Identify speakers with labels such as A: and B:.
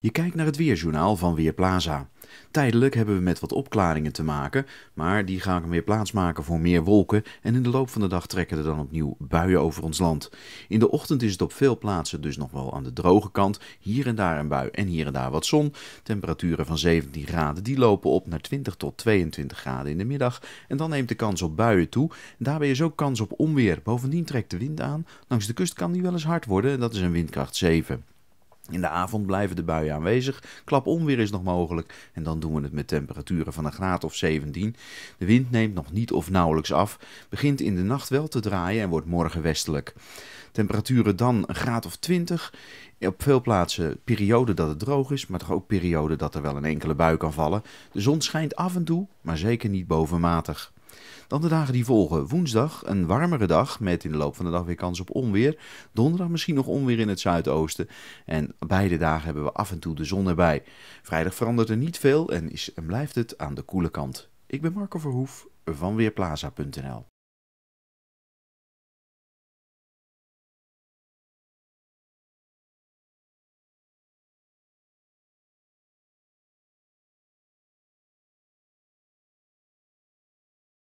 A: Je kijkt naar het weerjournaal van Weerplaza. Tijdelijk hebben we met wat opklaringen te maken, maar die gaan weer plaatsmaken voor meer wolken en in de loop van de dag trekken er dan opnieuw buien over ons land. In de ochtend is het op veel plaatsen dus nog wel aan de droge kant, hier en daar een bui en hier en daar wat zon. Temperaturen van 17 graden die lopen op naar 20 tot 22 graden in de middag en dan neemt de kans op buien toe. Daarbij is ook kans op onweer. Bovendien trekt de wind aan, langs de kust kan die wel eens hard worden en dat is een windkracht 7. In de avond blijven de buien aanwezig. Klap onweer is nog mogelijk. En dan doen we het met temperaturen van een graad of 17. De wind neemt nog niet of nauwelijks af. Begint in de nacht wel te draaien en wordt morgen westelijk. Temperaturen dan een graad of 20. Op veel plaatsen periode dat het droog is, maar toch ook periode dat er wel een enkele bui kan vallen. De zon schijnt af en toe, maar zeker niet bovenmatig. Dan de dagen die volgen. Woensdag een warmere dag met in de loop van de dag weer kans op onweer. Donderdag misschien nog onweer in het zuidoosten. En beide dagen hebben we af en toe de zon erbij. Vrijdag verandert er niet veel en, is, en blijft het aan de koele kant. Ik ben Marco Verhoef van Weerplaza.nl